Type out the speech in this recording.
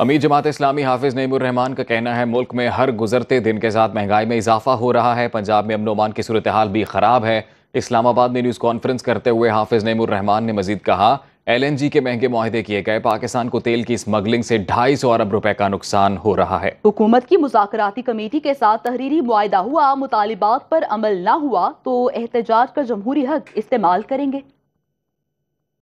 अमीर जमात इस्लामी हाफिज नईमान का कहना है मुल्क में हर गुजरते दिन के साथ महंगाई में इजाफा हो रहा है पंजाब में अमनोमान की सूरत हाल भी खराब है इस्लामाबाद में न्यूज़ कॉन्फ्रेंस करते हुए हाफिज नईमुररहमान ने मजीद कहा एल एन जी के महंगे माहे किए गए पाकिस्तान को तेल की स्मगलिंग से ढाई सौ अरब रुपए का नुकसान हो रहा है हुकूमत की मुजाकती कमेटी के साथ तहरीरी मुआदा हुआ मुतालबात पर अमल न हुआ तो एहतजाज का जमहूरी हक इस्तेमाल करेंगे